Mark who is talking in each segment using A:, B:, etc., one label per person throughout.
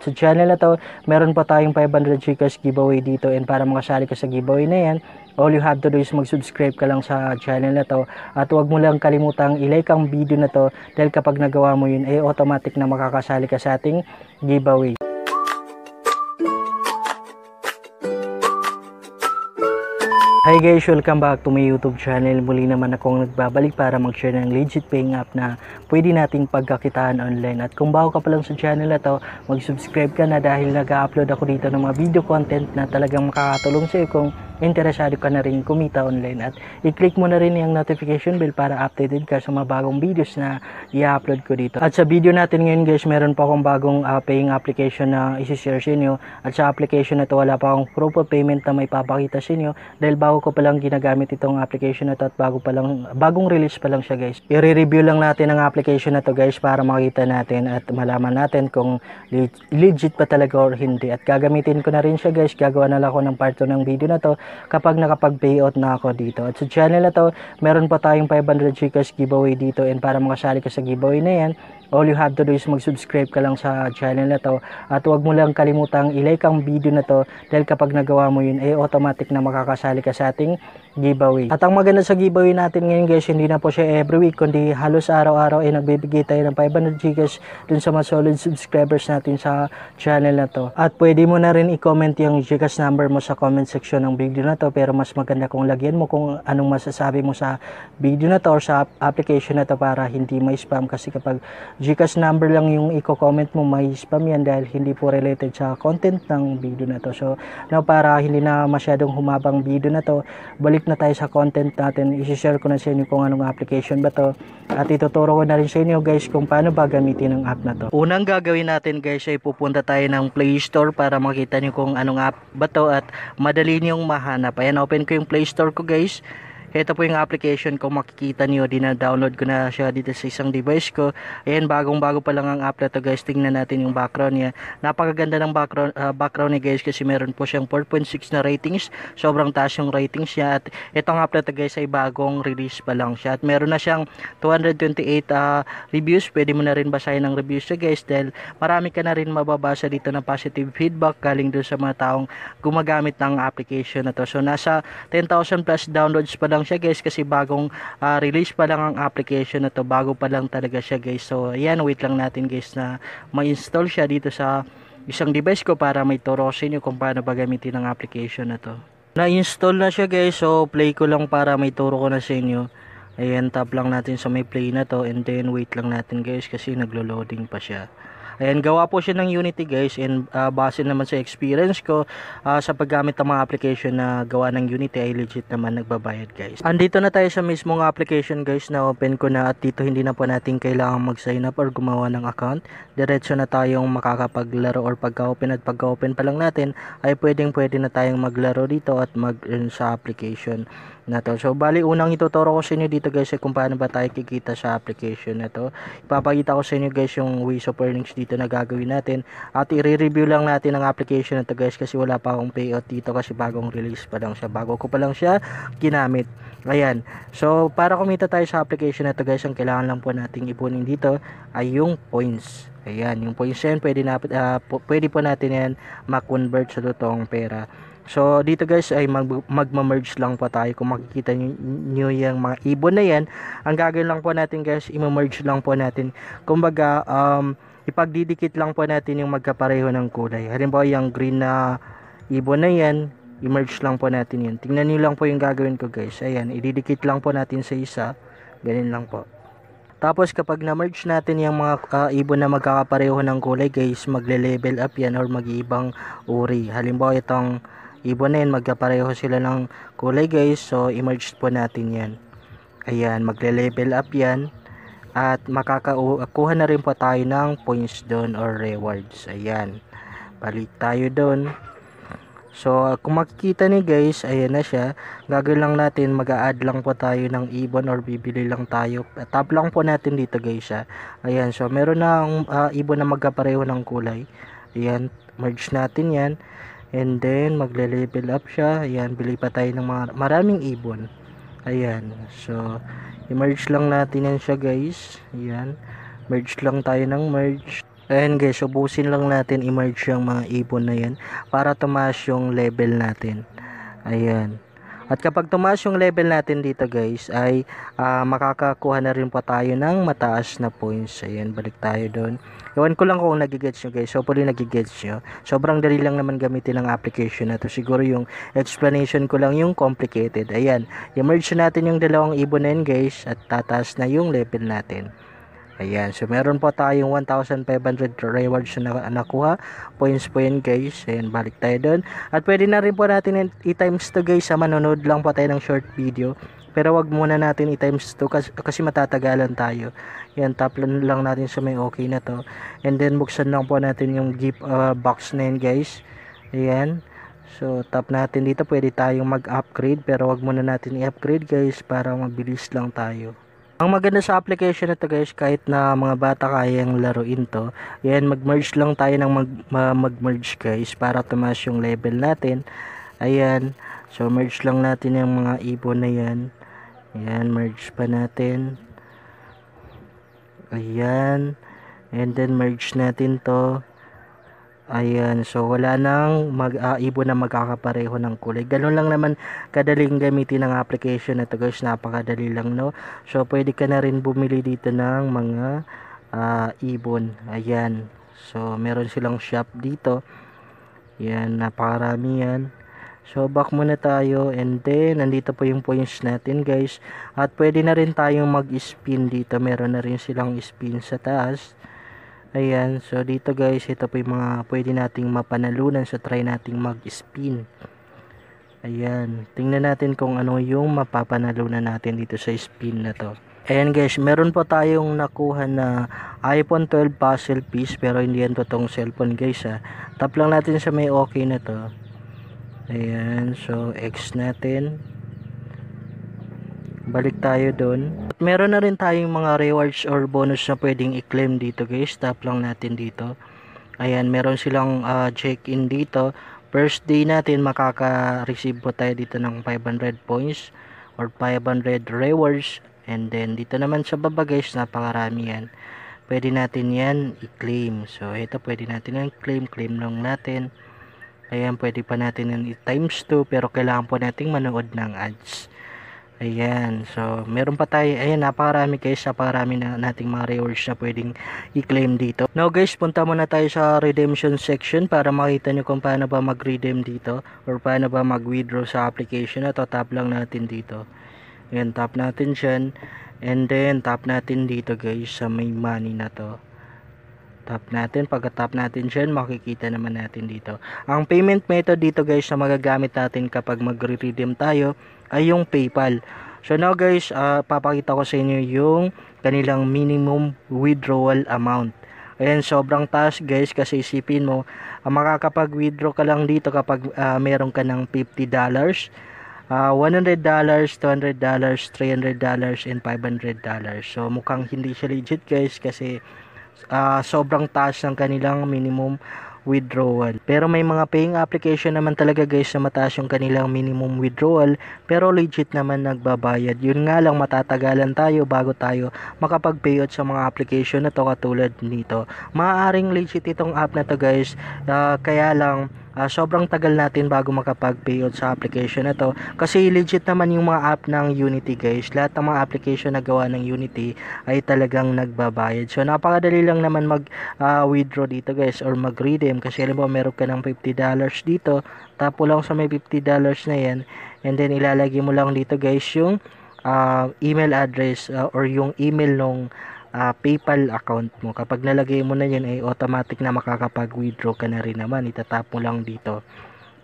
A: Sa channel na to, meron pa tayong 500 stickers giveaway dito and para makasali ka sa giveaway na yan, all you have to do is mag-subscribe ka lang sa channel na to at huwag mo lang kalimutang ilike ang video na to dahil kapag nagawa mo yun ay automatic na makakasali ka sa ating giveaway. Hi guys, welcome back to my YouTube channel. Muli naman akong nagbabalik para mag-share ng legit paying app na pwede nating pagkakitaan online. At kung bago ka pa lang sa channel na mag-subscribe ka na dahil nag-upload ako dito ng mga video content na talagang makakatulong sa iyo kung interesado ka na rin kumita online at i-click mo na rin yung notification bell para updated ka sa mga bagong videos na i-upload ko dito. At sa video natin ngayon guys, meron pa akong bagong uh, paying application na isi-share sa inyo at sa application na to wala pa akong proof of payment na may papakita sa inyo dahil bago ko pa lang ginagamit itong application na to at bago pa lang, bagong release pa lang siya guys. I-review lang natin ang application na to guys para makita natin at malaman natin kung legit pa talaga or hindi at gagamitin ko na rin siya guys. Gagawa na lang ako ng part 2 ng video na to kapag nakapag-payout na ako dito. At sa channel na to, meron pa tayong 500 Gcash giveaway dito and para makasali ka sa giveaway na yan, all you have to do is mag-subscribe ka lang sa channel na to at huwag mo lang kalimutang i-like ang video na to dahil kapag nagawa mo yun ay eh, automatic na makakasali ka sa ating giveaway. At ang maganda sa giveaway natin ngayon guys, hindi na po siya every week kundi halos araw-araw ay eh, nagbibigay tayo ng 500 gigas dun sa mga solid subscribers natin sa channel na to. At pwede mo na rin i-comment yung gigas number mo sa comment section ng video na to pero mas maganda kung lagyan mo kung anong masasabi mo sa video na to or sa application na to para hindi may spam kasi kapag Gcash number lang yung i-comment mo, may spam yan dahil hindi po related sa content ng video na to. So, now para hindi na masyadong humabang video na to, balik na tayo sa content natin. I-share ko na sa inyo kung anong application ba to. At ituturo ko na rin sa inyo guys kung paano ba gamitin ang app na to. Unang gagawin natin guys ay pupunta tayo ng Play Store para makita niyo kung anong app ba to at madali niyong mahanap. Ayan, open ko yung Play Store ko guys. Ito po yung application ko makikita nyo. Dina-download ko na siya dito sa isang device ko. Ayan, bagong-bago pa lang ang app na to guys. Tingnan natin yung background niya. Napakaganda ng background, uh, background niya guys kasi meron po siyang 4.6 na ratings. Sobrang taas yung ratings niya. At itong app na to guys ay bagong release pa lang siya. At meron na siyang 228 uh, ah, reviews. Pwede mo na rin basahin ang reviews niya guys dahil marami ka na rin mababasa dito ng positive feedback galing doon sa mga taong gumagamit ng application na to. So nasa 10,000 plus downloads pa lang lang siya guys kasi bagong uh, release pa lang ang application na to bago pa lang talaga siya guys so ayan wait lang natin guys na ma-install siya dito sa isang device ko para may turo sa inyo kung paano ba gamitin ang application na to na-install na siya guys so play ko lang para may turo ko na sa inyo ayan tap lang natin sa may play na to and then wait lang natin guys kasi naglo-loading pa siya And gawa po siya ng Unity guys and uh, base naman sa experience ko uh, sa paggamit ng mga application na gawa ng Unity ay legit naman nagbabayad guys. Andito na tayo sa mismong application guys na open ko na at dito hindi na po natin kailangan mag sign up or gumawa ng account. Diretso na tayong makakapaglaro or pagka-open at pagka-open pa lang natin ay pwedeng pwede na tayong maglaro dito at mag-earn sa application na to. So bali unang ituturo ko sa inyo dito guys kung paano ba tayo kikita sa application na to. Ipapakita ko sa inyo guys yung ways of earnings dito na gagawin natin at i-review lang natin ang application na to guys kasi wala pa akong payout dito kasi bagong release pa lang siya. Bago ko pa lang siya ginamit. Ayan. So para kumita tayo sa application na to guys ang kailangan lang po nating ipunin dito ay yung points. Ayan, yung points yan, pwede, na, uh, pwede po natin yan ma-convert sa totoong pera. So, dito guys ay mag magma-merge lang po tayo. Kung makikita niyo yung mga ibon na yan, ang gagawin lang po natin guys, i-merge lang po natin. Kumbaga, um, ipagdidikit lang po natin yung magkapareho ng kulay. Halimbawa, yung green na ibon na yan, i-merge lang po natin yun. Tingnan niyo lang po yung gagawin ko guys. Ayan, ididikit lang po natin sa isa. Ganin lang po. Tapos kapag na-merge natin yung mga uh, ibon na magkakapareho ng kulay guys, magle-level up yan or mag-ibang uri. Halimbawa itong ibon na yan magkapareho sila ng kulay guys so i-merge po natin yan ayan magle-level up yan at makakakuha na rin po tayo ng points doon or rewards ayan balik tayo doon so kung makikita ni guys ayan na siya gagawin lang natin mag add lang po tayo ng ibon or bibili lang tayo tap lang po natin dito guys ha. ayan so meron na uh, ibon na magkapareho ng kulay ayan merge natin yan And then, magle-level up siya. Ayan, bili pa tayo ng mga, maraming ibon. Ayan. So, i-merge lang natin yan siya guys. Ayan. Merge lang tayo ng merge. Ayan guys, ubusin lang natin i-merge yung mga ibon na yan para tumaas yung level natin. Ayan. At kapag tumaas yung level natin dito guys ay uh, makakakuha na rin pa tayo ng mataas na points. Ayan, balik tayo doon. Iwan ko lang kung nagigets nyo guys. Hopefully nagigets nyo. Sobrang dali lang naman gamitin ang application na to. Siguro yung explanation ko lang yung complicated. Ayan, i-merge natin yung dalawang ibon na yun guys at tataas na yung level natin. Ayan. So, meron po tayong 1,500 rewards na nakuha. Points po yun, guys. Ayan, balik tayo doon. At pwede na rin po natin i-times to, guys, sa manonood lang po tayo ng short video. Pero wag muna natin i-times to kasi, kasi matatagalan tayo. Yan, tap lang natin sa may okay na to. And then, buksan lang po natin yung gift uh, box na yun, guys. Ayan. So, tap natin dito. Pwede tayong mag-upgrade. Pero wag muna natin i-upgrade, guys, para mabilis lang tayo. Ang maganda sa application na to guys, kahit na mga bata kayang laruin to, yan mag-merge lang tayo ng mag-merge mag guys para tumas yung level natin. Ayan, so merge lang natin yung mga ibon na yan. Ayan, merge pa natin. Ayan, and then merge natin to. Ayan, so wala nang mag-aibon na magkakapareho ng kulay. Ganun lang naman kadaling gamitin ng application na to guys. Napakadali lang, no? So, pwede ka na rin bumili dito ng mga uh, ibon. Ayan. So, meron silang shop dito. Ayan, napakarami yan. So, back muna tayo. And then, nandito po yung points natin, guys. At pwede na rin tayong mag-spin dito. Meron na rin silang spin sa taas. Ayan, so dito guys, ito po yung mga pwede nating mapanalunan. So try nating mag-spin. Ayan, tingnan natin kung ano yung mapapanalunan natin dito sa spin na to. Ayan guys, meron po tayong nakuha na iPhone 12 puzzle piece pero hindi yan totoong cellphone guys ha. Ah. Tap lang natin sa may okay na to. Ayan, so X natin balik tayo doon. At meron na rin tayong mga rewards or bonus na pwedeng i-claim dito guys. Tap lang natin dito. Ayan, meron silang uh, check-in dito. First day natin, makaka-receive po tayo dito ng 500 points or 500 rewards. And then, dito naman sa baba guys, napakarami yan. Pwede natin yan i-claim. So, ito pwede natin yan claim. Claim lang natin. Ayan, pwede pa natin yan i-times 2 pero kailangan po natin manood ng ads. Ayan, so meron pa tayo, ayan napakarami guys, napakarami na nating mga rewards na pwedeng i-claim dito. Now guys, punta muna tayo sa redemption section para makita nyo kung paano ba mag-redeem dito or paano ba mag-withdraw sa application na to. Tap lang natin dito. Ayan, tap natin dyan and then tap natin dito guys sa may money na to tap natin. Pagka-tap natin dyan, makikita naman natin dito. Ang payment method dito guys na magagamit natin kapag mag redeem tayo ay yung PayPal. So now guys, uh, papakita ko sa inyo yung kanilang minimum withdrawal amount. Ayan, sobrang taas guys kasi isipin mo, uh, makakapag-withdraw ka lang dito kapag uh, meron ka ng $50 uh, $100, $200, $300, and $500. So, mukhang hindi siya legit guys kasi uh, sobrang taas ng kanilang minimum withdrawal. Pero may mga paying application naman talaga guys na mataas yung kanilang minimum withdrawal pero legit naman nagbabayad. Yun nga lang matatagalan tayo bago tayo makapag-payout sa mga application na to katulad nito. Maaring legit itong app na to guys uh, kaya lang uh, sobrang tagal natin bago makapag-payout sa application na to kasi legit naman yung mga app ng Unity guys lahat ng mga application na gawa ng Unity ay talagang nagbabayad so napakadali lang naman mag uh, withdraw dito guys or mag redeem kasi alam mo meron ka ng $50 dito tapo lang sa may $50 na yan and then ilalagay mo lang dito guys yung uh, email address uh, or yung email nung uh, PayPal account mo. Kapag nalagay mo na yan ay automatic na makakapag-withdraw ka na rin naman. Itatap mo lang dito.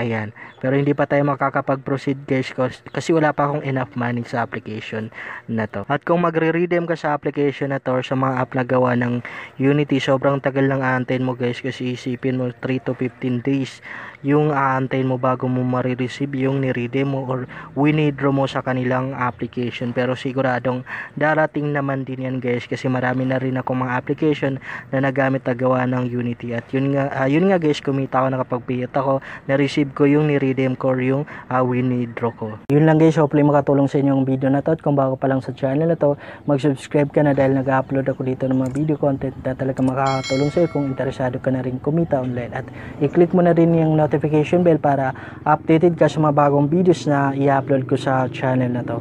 A: Ayan. Pero hindi pa tayo makakapag-proceed guys kasi wala pa akong enough money sa application na to. At kung magre-redeem ka sa application na to or sa mga app na gawa ng Unity, sobrang tagal lang aantayin mo guys kasi isipin mo 3 to 15 days yung aantayin mo bago mo marireceive yung ni-redeem mo or winidraw mo sa kanilang application. Pero siguradong darating naman din yan guys kasi marami na rin ako mga application na nagamit na gawa ng Unity. At yun nga, uh, yun nga guys, kumita ako, nakapag-payat ako, na-receive save ko yung ni-redeem ko or yung uh, winidraw Droko. Yun lang guys, hopefully makatulong sa inyo yung video na to at kung bago pa lang sa channel na to, mag-subscribe ka na dahil nag-upload ako dito ng mga video content na talaga makakatulong sa iyo kung interesado ka na rin kumita online at i-click mo na rin yung notification bell para updated ka sa mga bagong videos na i-upload ko sa channel na to.